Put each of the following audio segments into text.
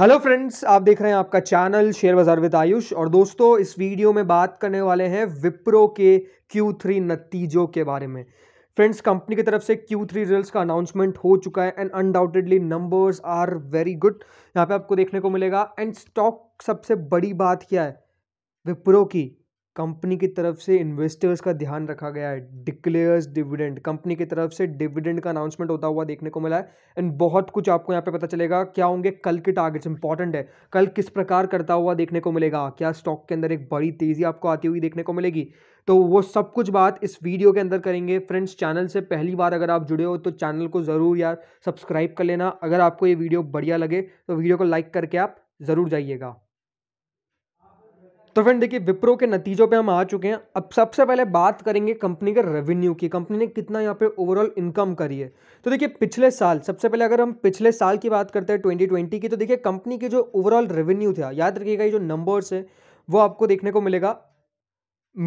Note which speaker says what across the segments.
Speaker 1: hello friends आप देख रहे हैं आपका चैनल शेयर बाजार विद आयुष और दोस्तों इस वीडियो में बात करने वाले हैं विप्रो के Q3 नतीजों के बारे में फ्रेंड्स कंपनी की तरफ से Q3 रिजल्ट्स का अनाउंसमेंट हो चुका है and undoubtedly numbers are very good यहाँ पे आपको देखने को मिलेगा एंड स्टॉक सबसे बड़ी बात क्या है विप्रो की कंपनी की तरफ से इन्वेस्टर्स का ध्यान रखा गया है डिक्लेयर्स डिविडेंड कंपनी की तरफ से डिविडेंड का अनाउंसमेंट होता हुआ देखने को मिला है एंड बहुत कुछ आपको यहाँ पे पता चलेगा क्या होंगे कल के टारगेट्स इंपॉर्टेंट है कल किस प्रकार करता हुआ देखने को मिलेगा क्या स्टॉक के अंदर एक बड़ी तेज़ी आपको आती हुई देखने को मिलेगी तो वो सब कुछ बात इस वीडियो के अंदर करेंगे फ्रेंड्स चैनल से पहली बार अगर आप जुड़े हो तो चैनल को ज़रूर यार सब्सक्राइब कर लेना अगर आपको ये वीडियो बढ़िया लगे तो वीडियो को लाइक करके आप ज़रूर जाइएगा तो फ्रेंड देखिए विप्रो के नतीजों पे हम आ चुके हैं अब सबसे पहले बात करेंगे कंपनी के रेवेन्यू की कंपनी ने कितना यहाँ पे ओवरऑल इनकम करी है तो देखिए पिछले साल सबसे पहले अगर हम पिछले साल की बात करते हैं 2020 की तो देखिए कंपनी के जो ओवरऑल रेवेन्यू था याद रखिएगा ये जो नंबर्स है वो आपको देखने को मिलेगा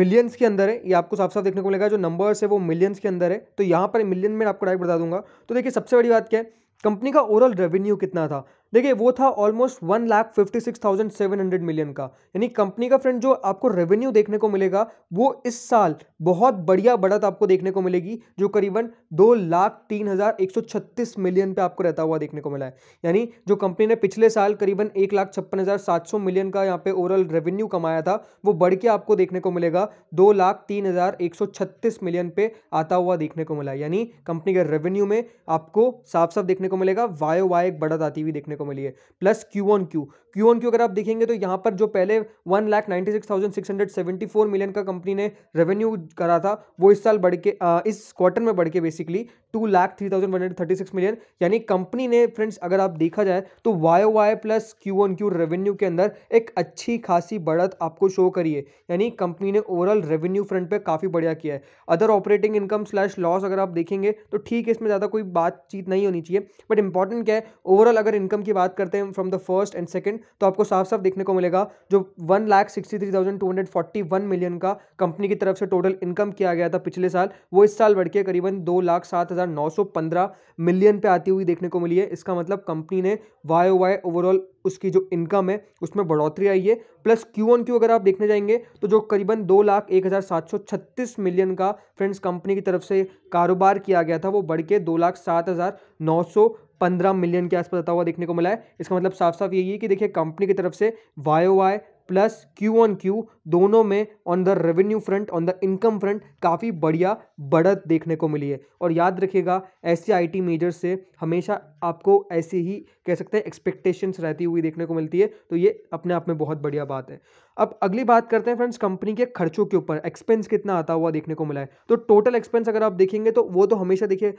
Speaker 1: मिलियंस के अंदर है ये आपको साफ साफ देखने को मिलेगा जो नंबर्स है वो मिलियंस के अंदर है तो यहाँ पर मिलियन में आपको डायरेक्ट बता दूंगा तो देखिए सबसे बड़ी बात क्या है कंपनी का ओवरऑल रेवेन्यू कितना था देखिए वो था almost one lakh fifty six thousand seven hundred million का यानी कंपनी का फ्रेंड जो आपको रेवेन्यू देखने को मिलेगा वो इस साल बहुत बढ़िया बढ़त आपको देखने को मिलेगी जो करीबन दो लाख तीन हज़ार एक सौ छत्तीस मिलियन पे आपको रहता हुआ देखने को मिला है यानी जो कंपनी ने पिछले साल करीबन एक लाख छप्पन हज़ार सात सौ मिलियन का यहाँ पे ओवरऑल रेवेन्यू कमाया था वो बढ़ के आपको देखने को मिलेगा दो लाख तीन हज़ार एक सौ छत्तीस मिलियन पे आता हुआ देखने को मिला यानी कंपनी के रेवेन्यू में आपको साफ साफ देखने को मिलेगा वायो वाय एक बढ़त आती हुई देखने को को मिली है plus Q on Q Q on Q अगर आप देखेंगे तो यहाँ पर जो पहले one lakh ninety six thousand six hundred seventy four million का कंपनी ने रेवेन्यू करा था वो इस साल बढ़ के आ, इस क्वार्टर में बढ़ के basically two lakh three thousand one hundred thirty six million यानी कंपनी ने फ्रेंड्स अगर आप देखा जाए तो Y Y plus Q on Q revenue के अंदर एक अच्छी खासी बढ़त आपको शो करी है यानी कंपनी ने ओवरऑल रेवेन्यू फ्रंट पर काफ़ी बढ़िया किया है other operating income slash loss अगर आप देखेंगे तो ठीक है इसमें ज़्यादा कोई बातचीत नहीं होनी चाहिए बट इंपॉर्टेंट क्या है ओवरऑल अगर इनकम की की बात करते हैं from the first and second तो आपको साफ साफ देखने को मिलेगा जो one lakh sixty three thousand two hundred forty one million का कंपनी की तरफ से टोटल इनकम किया गया था पिछले साल वो इस साल बढ़ के करीबन दो लाख सात हज़ार नौ सौ पंद्रह मिलियन पे आती हुई देखने को मिली है इसका मतलब कंपनी ने वाई ओ वाई ओवरऑल उसकी जो इनकम है उसमें बढ़ोतरी आई है प्लस क्यू ऑन क्यू अगर आप देखने जाएंगे तो जो करीबन दो लाख एक हज़ार सात सौ छत्तीस मिलियन का फ्रेंड्स कंपनी की तरफ से कारोबार किया गया था वो बढ़ के दो लाख सात हज़ार नौ सौ पंद्रह मिलियन के आसपास आता हुआ देखने को मिला है इसका मतलब साफ साफ यही है कि देखिए कंपनी की तरफ से Y I plus Q on Q दोनों में on the revenue front on the income front काफ़ी बढ़िया बढ़त देखने को मिली है और याद रखिएगा ऐसे आईटी मेजर्स से हमेशा आपको ऐसे ही कह सकते हैं एक्सपेक्टेशंस रहती हुई देखने को मिलती है तो ये अपने आप में बहुत बढ़िया बात है अब अगली बात करते हैं फ्रेंड्स कंपनी के खर्चों के ऊपर एक्सपेंस कितना आता हुआ देखने को मिला है तो टोटल एक्सपेंस अगर आप देखेंगे तो वो तो हमेशा देखिए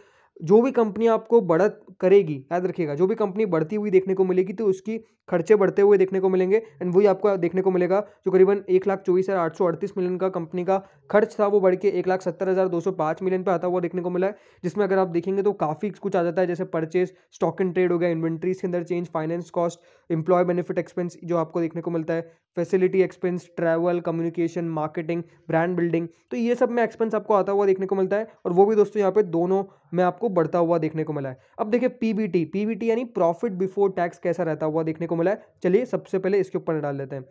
Speaker 1: जो भी कंपनी आपको बढ़त करेगी याद रखिएगा जो भी कंपनी बढ़ती हुई देखने को मिलेगी तो उसकी खर्चे बढ़ते हुए देखने को मिलेंगे एंड वही आपको देखने को मिलेगा जो करीबन एक लाख चौबीस हज़ार आठ सौ अड़तीस मिलियन का कंपनी का खर्च था वो बढ़ के एक लाख सत्तर हज़ार दो सौ पाँच मिलियन पर आता हुआ देखने को मिला है जिसमें अगर आप देखेंगे तो काफ़ी कुछ आ जाता है जैसे परचेज स्टॉक एंड ट्रेड हो गया इन्वेंट्रीज के अंदर change finance cost employee benefit expense जो आपको देखने को मिलता है facility expense travel communication marketing brand building तो ये सब में एक्सपेंस आपको आता हुआ देखने को मिलता है और वो भी दोस्तों यहाँ पे दोनों में आपको बढ़ता हुआ देखने को मिला है अब देखिए पीबीटी पीबीटी यानी प्रॉफिट बिफोर टैक्स कैसा रहता हुआ देखने को मिला है चलिए सबसे पहले इसके ऊपर डाल लेते हैं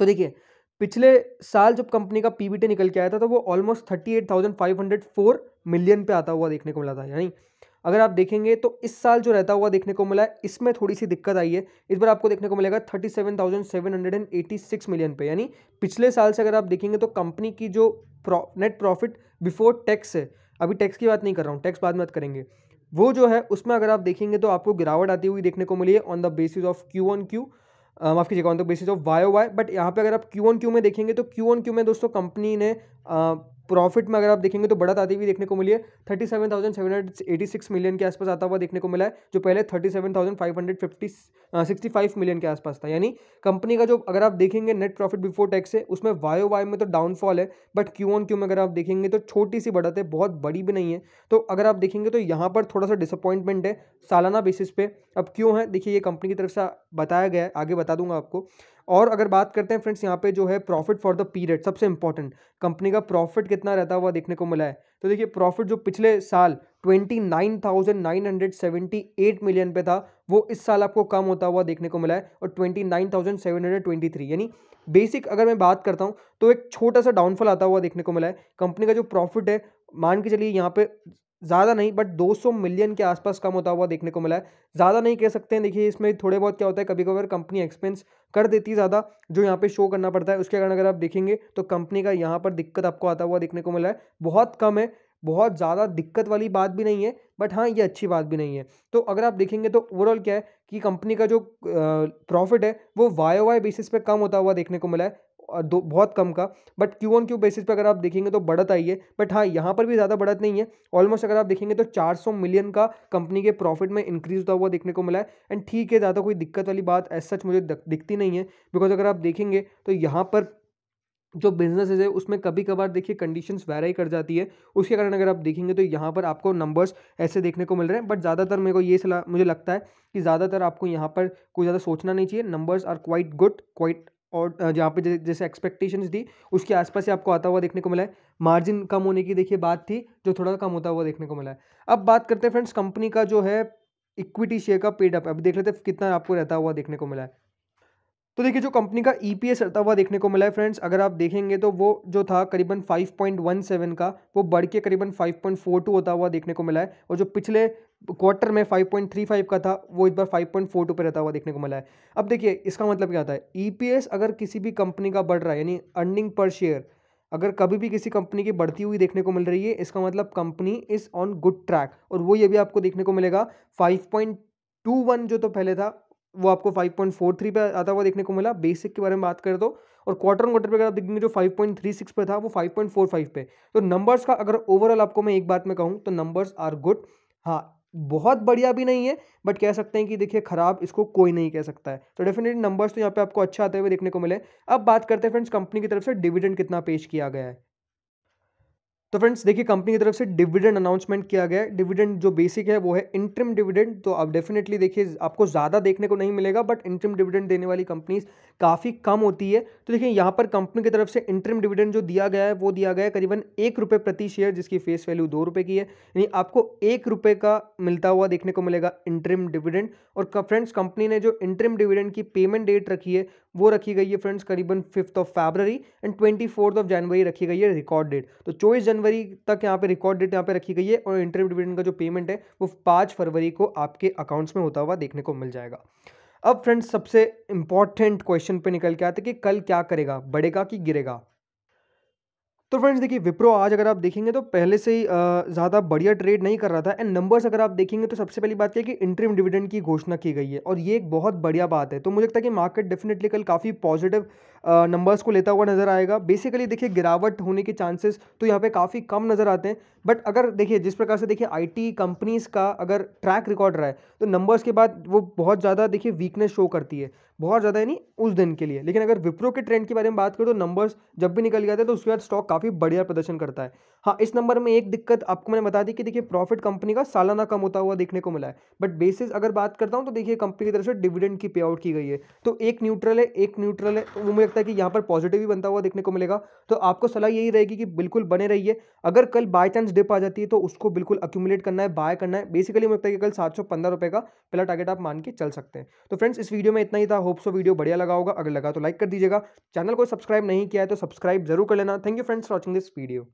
Speaker 1: तो देखिए पिछले साल जब कंपनी का पीबीटी निकल के आया था तो वो almost thirty eight thousand five hundred four million पे आता हुआ देखने को मिला था यानी अगर आप देखेंगे तो इस साल जो रहता हुआ देखने को मिला है इसमें थोड़ी सी दिक्कत आई है इस बार आपको देखने को मिलेगा thirty seven thousand seven hundred and eighty six million पे यानी पिछले साल से अगर आप देखेंगे तो कंपनी की जो प्रौ, नेट प्रॉफिट बिफोर टैक्स है अभी टैक्स की बात नहीं कर रहा हूँ टैक्स बाद में बात करेंगे वो जो है उसमें अगर आप देखेंगे तो आपको गिरावट आती हुई देखने को मिली है on the basis of Q on Q माफ कीजिएगा on the basis of Y Y but यहाँ पे अगर आप क्यू ऑन क्यू में देखेंगे तो क्यू ऑन क्यू में दोस्तों कंपनी ने uh, प्रॉफिट में अगर आप देखेंगे तो बढ़त आती हुई देखने को मिली है thirty seven thousand seven hundred eighty six million के आसपास आता हुआ देखने को मिला है जो पहले thirty seven thousand five hundred fifty sixty five million के आसपास था यानी कंपनी का जो अगर आप देखेंगे नेट प्रॉफिट बिफोर टैक्स है उसमें वायो वाय में तो डाउनफॉल है बट क्यू ऑन क्यू में अगर आप देखेंगे तो छोटी सी बढ़त है बहुत बड़ी भी नहीं है तो अगर आप देखेंगे तो यहाँ पर थोड़ा सा डिसअपॉइंटमेंट है सालाना बेसिस पे अब क्यों है देखिए ये कंपनी की तरफ से बताया गया है आगे बता दूंगा आपको और अगर बात करते हैं फ्रेंड्स यहाँ पे जो है प्रॉफिट फॉर द पीरियड सबसे इंपॉर्टेंट कंपनी का प्रॉफिट कितना रहता हुआ देखने को मिला है तो देखिए प्रॉफिट जो पिछले साल 29,978 मिलियन पे था वो इस साल आपको कम होता हुआ देखने को मिला है और 29,723 यानी बेसिक अगर मैं बात करता हूँ तो एक छोटा सा डाउनफॉल आता हुआ देखने को मिला है कंपनी का जो प्रॉफिट है मान के चलिए यहाँ पे ज़्यादा नहीं बट 200 मिलियन के आसपास कम होता हुआ देखने को मिला है ज़्यादा नहीं कह सकते हैं देखिए इसमें थोड़े बहुत क्या होता है कभी कभार कंपनी एक्सपेंस कर देती है ज़्यादा जो यहाँ पे शो करना पड़ता है उसके कारण अगर आप देखेंगे तो कंपनी का यहाँ पर दिक्कत आपको आता हुआ देखने को मिला है बहुत कम है बहुत ज़्यादा दिक्कत वाली बात भी नहीं है बट हाँ ये अच्छी बात भी नहीं है तो अगर आप देखेंगे तो ओवरऑल क्या है कि कंपनी का जो प्रॉफिट है वो वाई वाई बेसिस पे कम होता हुआ देखने को मिला है दो बहुत कम का but Q on Q basis पर अगर आप देखेंगे तो बढ़त आई है बट हाँ यहाँ पर भी ज़्यादा बढ़त नहीं है ऑलमोस्ट अगर आप देखेंगे तो 400 मिलियन का कंपनी के प्रॉफिट में इंक्रीज होता हुआ देखने को मिला है एंड ठीक है ज़्यादा कोई दिक्कत वाली बात एज सच मुझे दिखती नहीं है बिकॉज अगर आप देखेंगे तो यहाँ पर जो बिजनेस है उसमें कभी कभार देखिए कंडीशंस वैराई कर जाती है उसके कारण अगर आप देखेंगे तो यहाँ पर आपको नंबर्स ऐसे देखने को मिल रहे हैं बट ज़्यादातर मेरे को ये सलाह मुझे लगता है कि ज़्यादातर आपको यहाँ पर कोई ज़्यादा सोचना नहीं चाहिए numbers are quite good quite और जहाँ पे जैसे एक्सपेक्टेशंस थी उसके आसपास ही आपको आता हुआ देखने को मिला है मार्जिन कम होने की देखिए बात थी जो थोड़ा कम होता हुआ देखने को मिला है अब बात करते हैं फ्रेंड्स कंपनी का जो है इक्विटी शेयर का पेडअप अब देख लेते हैं कितना आपको रहता हुआ देखने को मिला है तो देखिए जो कंपनी का ई e पी रहता हुआ देखने को मिला है फ्रेंड्स अगर आप देखेंगे तो वो जो था करीबन 5.17 का वो बढ़ के करीबन 5.42 होता हुआ देखने को मिला है और जो पिछले क्वार्टर में 5.35 का था वो इस बार 5.42 पे रहता हुआ देखने को मिला है अब देखिए इसका मतलब क्या होता है ई e अगर किसी भी कंपनी का बढ़ रहा है यानी अर्निंग पर शेयर अगर कभी भी किसी कंपनी की बढ़ती हुई देखने को मिल रही है इसका मतलब company is on good track और वो ये भी आपको देखने को मिलेगा वन जो तो पहले था वो आपको 5.43 पे आता हुआ देखने को मिला बेसिक के बारे में बात करें तो और क्वार्टर ऑन क्वार्टर पे अगर आप देखेंगे जो 5.36 पे था वो 5.45 पे तो नंबर्स का अगर ओवरऑल आपको मैं एक बात में कहूँ तो नंबर्स आर गुड हाँ बहुत बढ़िया भी नहीं है बट कह सकते हैं कि देखिए खराब इसको कोई नहीं कह सकता है तो डेफिनेटली नंबर्स तो यहाँ पे आपको अच्छा आते हुए देखने को मिले अब बात करते हैं फ्रेंड्स कंपनी की तरफ से डिविडेंड कितना पेश किया गया है तो फ्रेंड्स देखिए कंपनी की तरफ से डिविडेंड अनाउंसमेंट किया गया है डिविडेंड जो बेसिक है वो है इंट्रीम डिविडेंड तो आप डेफिनेटली देखिए आपको ज़्यादा देखने को नहीं मिलेगा बट इंट्रीम डिविडेंड देने वाली कंपनीज काफ़ी कम होती है तो देखिए यहाँ पर कंपनी की तरफ से इंट्रीम डिविडेंड जो दिया गया है वो दिया गया है करीबन एक रुपये प्रति शेयर जिसकी फेस वैल्यू दो की है यानी आपको एक रुपये का मिलता हुआ देखने को मिलेगा इंट्रीम डिविडेंड और फ्रेंड्स कंपनी ने जो इंट्रीम डिविडेंड की पेमेंट डेट रखी है वो रखी गई है फ्रेंड्स करीबन fifth of February and twenty of January रखी गई है रिकॉर्ड डेट तो चौबीस जनवरी तक यहाँ पे रिकॉर्ड डेट यहाँ पे रखी गई है और इंटरव्यू डिविडेंड का जो पेमेंट है वो पाँच फरवरी को आपके अकाउंट्स में होता हुआ देखने को मिल जाएगा अब फ्रेंड्स सबसे इंपॉर्टेंट क्वेश्चन पे निकल के आते कि कल क्या करेगा बढ़ेगा कि गिरेगा तो फ्रेंड्स देखिए विप्रो आज अगर आप देखेंगे तो पहले से ही ज़्यादा बढ़िया ट्रेड नहीं कर रहा था एंड नंबर्स अगर आप देखेंगे तो सबसे पहली बात क्या है कि इंटरम डिविडेंड की घोषणा की गई है और ये एक बहुत बढ़िया बात है तो मुझे लगता है कि मार्केट डेफिनेटली कल काफ़ी पॉजिटिव नंबर्स को लेता हुआ नज़र आएगा बेसिकली देखिए गिरावट होने के चांसेस तो यहाँ पे काफ़ी कम नज़र आते हैं बट अगर देखिए जिस प्रकार से देखिए आईटी कंपनीज़ का अगर ट्रैक रिकॉर्ड रहा है तो नंबर्स के बाद वो बहुत ज़्यादा देखिए वीकनेस शो करती है बहुत ज़्यादा यानी उस दिन के लिए लेकिन अगर विप्रो के ट्रेंड के बारे में बात करें तो नंबर्स जब भी निकल जाते हैं तो उसके बाद स्टॉक काफ़ी बढ़िया प्रदर्शन करता है हाँ इस नंबर में एक दिक्कत आपको मैंने बता दी कि देखिए प्रॉफिट कंपनी का सालाना कम होता हुआ देखने को मिला है बट बेसिस अगर बात करता हूँ तो देखिए कंपनी की तरफ से डिविडेंड की पे आउट की गई है तो एक न्यूट्रल है एक न्यूट्रल है तो वो मुझे सकता है कि यहाँ पर पॉजिटिव ही बनता हुआ देखने को मिलेगा तो आपको सलाह यही रहेगी कि बिल्कुल बने रहिए अगर कल बाय चांस डिप आ जाती है तो उसको बिल्कुल अक्यूमुलेट करना है बाय करना है बेसिकली मुझे लगता है कि कल सात सौ का पहला टारगेट आप मान के चल सकते हैं तो फ्रेंड्स इस वीडियो में इतना ही था होप सो वीडियो बढ़िया लगा होगा अगर लगा तो लाइक कर दीजिएगा चैनल को सब्सक्राइब नहीं किया है तो सब्सक्राइब जरूर कर लेना thank you friends watching this video